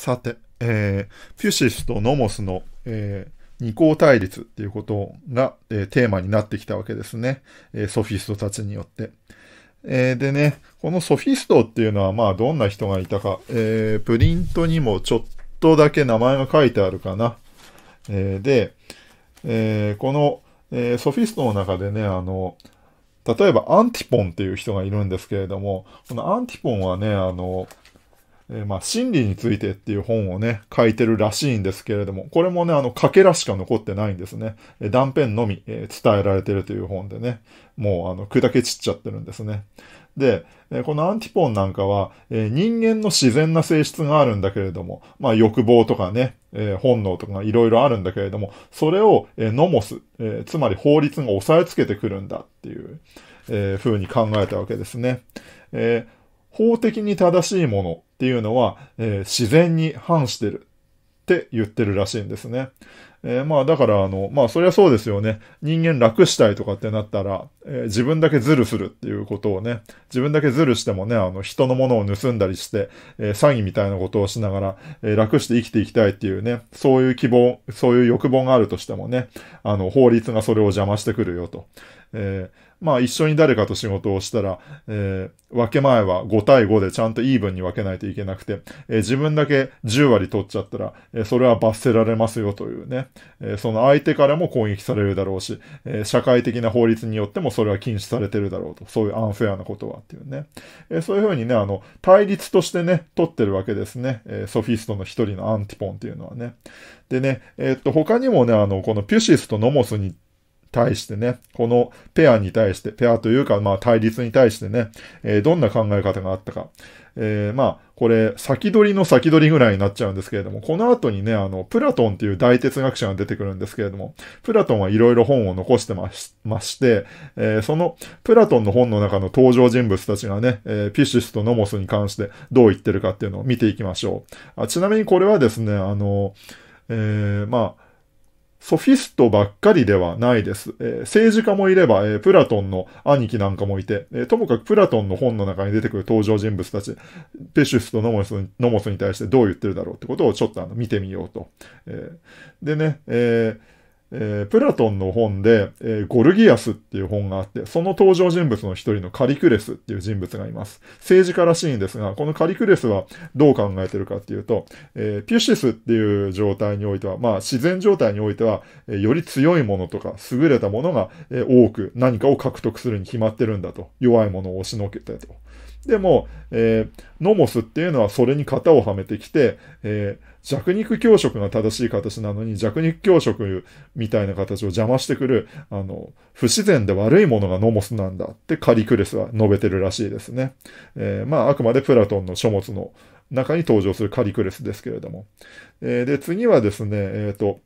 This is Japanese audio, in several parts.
さて、えー、ピュシスとノモスの、えー、二項対立っていうことが、えー、テーマになってきたわけですね。えー、ソフィストたちによって。えー、でね、このソフィストっていうのはまあどんな人がいたか、えー、プリントにもちょっとだけ名前が書いてあるかな。えー、で、えー、この、えー、ソフィストの中でね、あの、例えばアンティポンっていう人がいるんですけれども、このアンティポンはね、あの、えー、まあ、心理についてっていう本をね、書いてるらしいんですけれども、これもね、あの、かけらしか残ってないんですね。え断片のみ、えー、伝えられてるという本でね、もう、あの、砕け散っちゃってるんですね。で、このアンティポンなんかは、人間の自然な性質があるんだけれども、まあ欲望とかね、本能とかいろいろあるんだけれども、それをノモス、つまり法律が押さえつけてくるんだっていう風に考えたわけですね。法的に正しいものっていうのは、えー、自然に反してるって言ってるらしいんですね。えー、まあだからあの、まあそりゃそうですよね。人間楽したいとかってなったら、えー、自分だけズルするっていうことをね、自分だけズルしてもね、あの人のものを盗んだりして、えー、詐欺みたいなことをしながら、え楽して生きていきたいっていうね、そういう希望、そういう欲望があるとしてもね、あの法律がそれを邪魔してくるよと。えーまあ一緒に誰かと仕事をしたら、えー、分け前は5対5でちゃんとイーブンに分けないといけなくて、えー、自分だけ10割取っちゃったら、えー、それは罰せられますよというね、えその相手からも攻撃されるだろうし、え社会的な法律によってもそれは禁止されてるだろうと、そういうアンフェアなことはっていうね、えそういうふうにね、あの、対立としてね、取ってるわけですね、えソフィストの一人のアンティポンっていうのはね。でね、えっと、他にもね、あの、このピュシスとノモスに対してね、このペアに対して、ペアというか、まあ対立に対してね、えー、どんな考え方があったか。えー、まあ、これ、先取りの先取りぐらいになっちゃうんですけれども、この後にね、あの、プラトンっていう大哲学者が出てくるんですけれども、プラトンはいろいろ本を残してましまして、えー、そのプラトンの本の中の登場人物たちがね、えー、ピシスとノモスに関してどう言ってるかっていうのを見ていきましょう。あちなみにこれはですね、あの、えー、まあ、ソフィストばっかりではないです。えー、政治家もいれば、えー、プラトンの兄貴なんかもいて、えー、ともかくプラトンの本の中に出てくる登場人物たち、ペシュスとノモスノモスに対してどう言ってるだろうってことをちょっとあの見てみようと。えでね、えーえー、プラトンの本で、えー、ゴルギアスっていう本があって、その登場人物の一人のカリクレスっていう人物がいます。政治家らしいんですが、このカリクレスはどう考えてるかっていうと、えー、ピュシスっていう状態においては、まあ自然状態においては、えより強いものとか優れたものが、え多く何かを獲得するに決まってるんだと。弱いものを押しのけてと。でも、えノモスっていうのはそれに型をはめてきて、えー弱肉強食が正しい形なのに、弱肉強食みたいな形を邪魔してくる、あの、不自然で悪いものがノモスなんだってカリクレスは述べてるらしいですね。えー、まあ、あくまでプラトンの書物の中に登場するカリクレスですけれども。えー、で、次はですね、えっ、ー、と、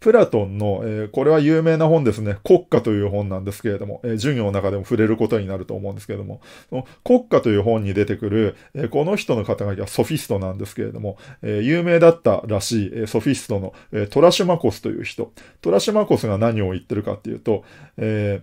プラトンの、えー、これは有名な本ですね。国家という本なんですけれども、えー、授業の中でも触れることになると思うんですけれども、その国家という本に出てくる、えー、この人の肩書きはソフィストなんですけれども、え有名だったらしい、えソフィストの、えトラシュマコスという人。トラシュマコスが何を言ってるかっていうと、え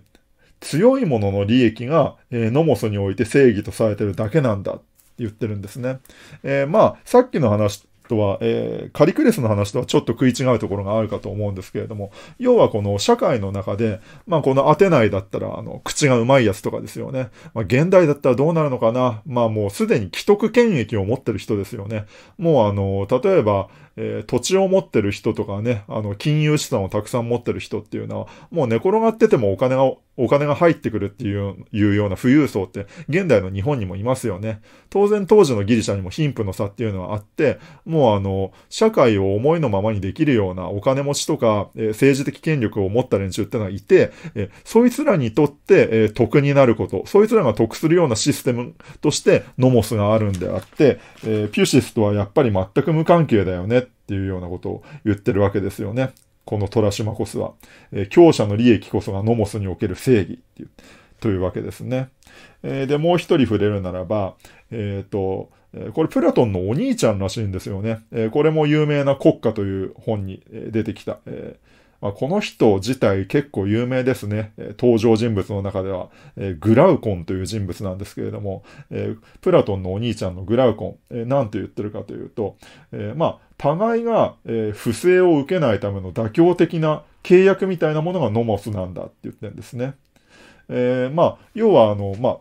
強い者のの利益が、えノモスにおいて正義とされてるだけなんだって言ってるんですね。えー、まあ、さっきの話とは、えー、カリクレスの話とはちょっと食い違うところがあるかと思うんですけれども、要はこの社会の中で、まあこのアテナイだったら、あの、口がうまいやつとかですよね。まあ現代だったらどうなるのかなまあもうすでに既得権益を持ってる人ですよね。もうあの、例えば、えー、土地を持ってる人とかね、あの、金融資産をたくさん持ってる人っていうのは、もう寝転がっててもお金が、お金が入ってくるっていういうような富裕層って現代の日本にもいますよね。当然当時のギリシャにも貧富の差っていうのはあって、ももうあの、社会を思いのままにできるようなお金持ちとか、え政治的権力を持った連中ってのがいて、えそいつらにとって、え得になること、そいつらが得するようなシステムとしてノモスがあるんであって、えピュシスとはやっぱり全く無関係だよねっていうようなことを言ってるわけですよね。このトラシマコスは。え強者の利益こそがノモスにおける正義っていう、というわけですね。えで、もう一人触れるならば、えっ、ー、と、これプラトンのお兄ちゃんらしいんですよね。これも有名な国家という本に出てきた。まこの人自体結構有名ですね。登場人物の中では、グラウコンという人物なんですけれども、プラトンのお兄ちゃんのグラウコン、何んて言ってるかというと、まあ、互いが不正を受けないための妥協的な契約みたいなものがノモスなんだって言ってるんですね。えー、まあ、要はあの、まあ、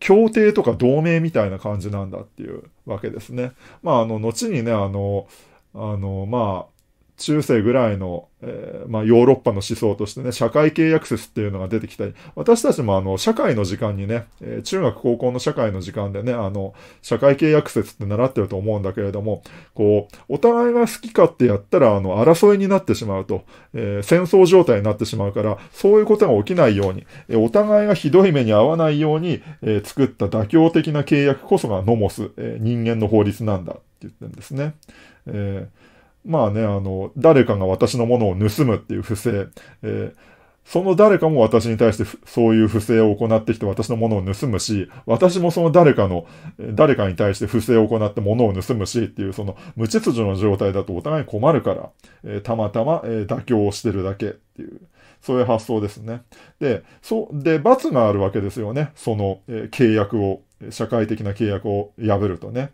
協定とか同盟みたいな感じなんだっていうわけですね。まあ、あの、後にね、あの、あの、まあ、中世ぐらいの、えー、まあ、ヨーロッパの思想としてね、社会契約説っていうのが出てきたり、私たちもあの、社会の時間にね、えー、中学高校の社会の時間でね、あの、社会契約説って習ってると思うんだけれども、こう、お互いが好き勝手やったら、あの、争いになってしまうと、えー、戦争状態になってしまうから、そういうことが起きないように、えお互いがひどい目に遭わないように、え作った妥協的な契約こそがノモス、え人間の法律なんだって言ってるんですね。えーまあね、あの、誰かが私のものを盗むっていう不正、えー、その誰かも私に対してそういう不正を行ってきて私のものを盗むし、私もその誰かの、誰かに対して不正を行って物を盗むしっていうその無秩序の状態だとお互い困るから、えー、たまたま、えー、妥協をしてるだけっていう、そういう発想ですね。で、そう、で、罰があるわけですよね。その、えー、契約を、社会的な契約を破るとね。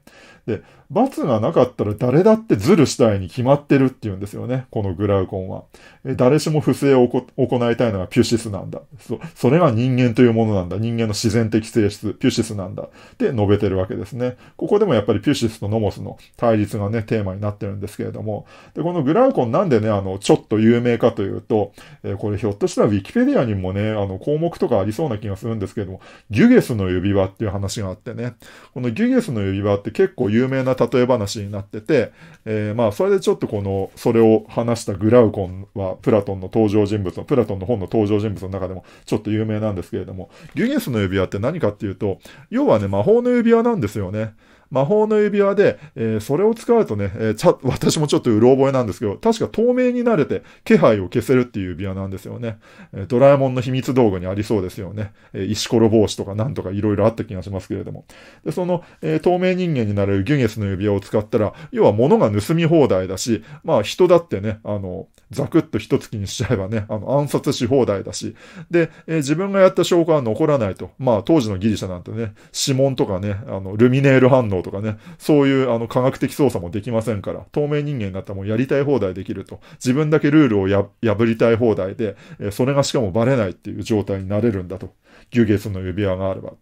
で、罰がなかったら誰だってズルしたいに決まってるって言うんですよね。このグラウコンは。え誰しも不正を行いたいのがピュシスなんだ。そ、それが人間というものなんだ。人間の自然的性質、ピュシスなんだ。って述べてるわけですね。ここでもやっぱりピュシスとノモスの対立がね、テーマになってるんですけれども。で、このグラウコンなんでね、あの、ちょっと有名かというと、えこれひょっとしたらウィキペディアにもね、あの、項目とかありそうな気がするんですけれども、ギュゲスの指輪っていう話があってね。このギュゲスの指輪って結構有名な例え話になってて、えー、まあ、それでちょっとこの、それを話したグラウコンは、プラトンの登場人物の、プラトンの本の登場人物の中でも、ちょっと有名なんですけれども、ギュニスの指輪って何かっていうと、要はね、魔法の指輪なんですよね。魔法の指輪で、えー、それを使うとね、えー、私もちょっとうろ覚えなんですけど、確か透明になれて気配を消せるっていう指輪なんですよね。えドラえもんの秘密道具にありそうですよね。え石ころ帽子とかなんとかいろいろあった気がしますけれども。で、その、え透明人間になれるギュゲスの指輪を使ったら、要は物が盗み放題だし、まあ人だってね、あの、ザクッと一月にしちゃえばね、あの、暗殺し放題だし、で、えー、自分がやった証拠は残らないと。まあ当時のギリシャなんてね、指紋とかね、あの、ルミネール反応とかね、そういうあの科学的操作もできませんから、透明人間だったらもうやりたい放題できると、自分だけルールを破りたい放題で、えそれがしかもバレないっていう状態になれるんだと。牛月の指輪があればっ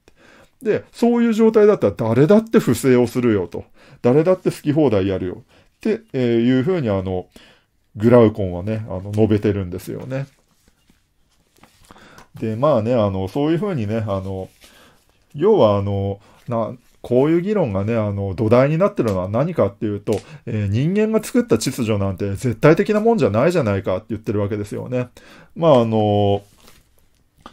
て。で、そういう状態だったら誰だって不正をするよと。誰だって好き放題やるよ。っていうふうにあの、グラウコンはね、あの、述べてるんですよね。で、まあね、あの、そういうふうにね、あの、要はあの、な、こういう議論がね、あの、土台になってるのは何かっていうと、えー、人間が作った秩序なんて絶対的なもんじゃないじゃないかって言ってるわけですよね。まあ、あの、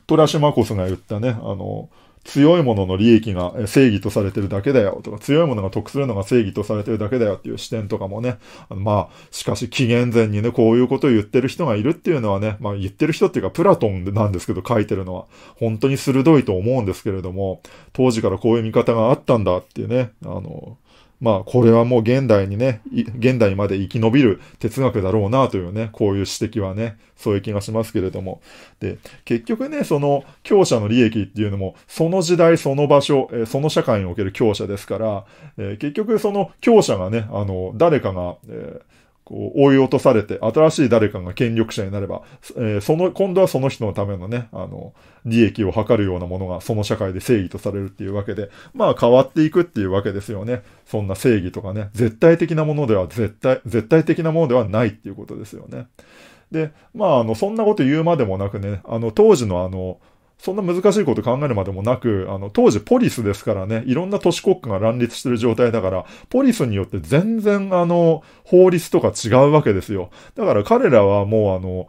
トラシュマコスが言ったね、あの、強いものの利益が正義とされてるだけだよとか、強いものが得するのが正義とされてるだけだよっていう視点とかもね、あのまあ、しかし紀元前にね、こういうことを言ってる人がいるっていうのはね、まあ言ってる人っていうかプラトンなんですけど書いてるのは、本当に鋭いと思うんですけれども、当時からこういう見方があったんだっていうね、あの、まあ、これはもう現代にね、現代まで生き延びる哲学だろうなというね、こういう指摘はね、そういう気がしますけれども。で、結局ね、その、強者の利益っていうのも、その時代、その場所、えその社会における強者ですから、え結局その強者がね、あの、誰かが、えーこう、追い落とされて、新しい誰かが権力者になれば、えー、その、今度はその人のためのね、あの、利益を図るようなものが、その社会で正義とされるっていうわけで、まあ変わっていくっていうわけですよね。そんな正義とかね、絶対的なものでは、絶対、絶対的なものではないっていうことですよね。で、まあ、あの、そんなこと言うまでもなくね、あの、当時のあの、そんな難しいこと考えるまでもなく、あの、当時ポリスですからね、いろんな都市国家が乱立してる状態だから、ポリスによって全然あの、法律とか違うわけですよ。だから彼らはもうあの、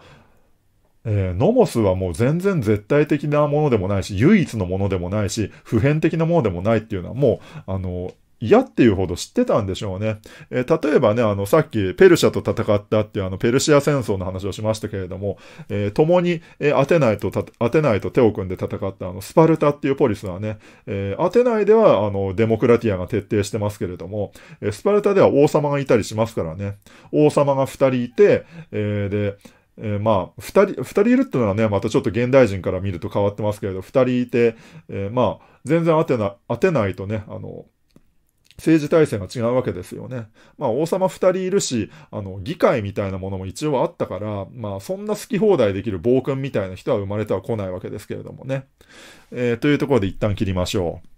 えー、ノモスはもう全然絶対的なものでもないし、唯一のものでもないし、普遍的なものでもないっていうのはもう、あの、嫌っていうほど知ってたんでしょうね。えー、例えばね、あの、さっきペルシャと戦ったっていうあの、ペルシア戦争の話をしましたけれども、えー、共に、えー、アテナイとアテナイと手を組んで戦ったあの、スパルタっていうポリスはね、えー、アテナイではあの、デモクラティアが徹底してますけれども、えスパルタでは王様がいたりしますからね、王様が二人いて、えで、えー、まあ、二人、二人いるっていうのはね、またちょっと現代人から見ると変わってますけれど、二人いて、えまあ、全然アテナ、アテナイとね、あの、政治体制が違うわけですよね。まあ王様二人いるし、あの議会みたいなものも一応あったから、まあそんな好き放題できる暴君みたいな人は生まれては来ないわけですけれどもね。えー、というところで一旦切りましょう。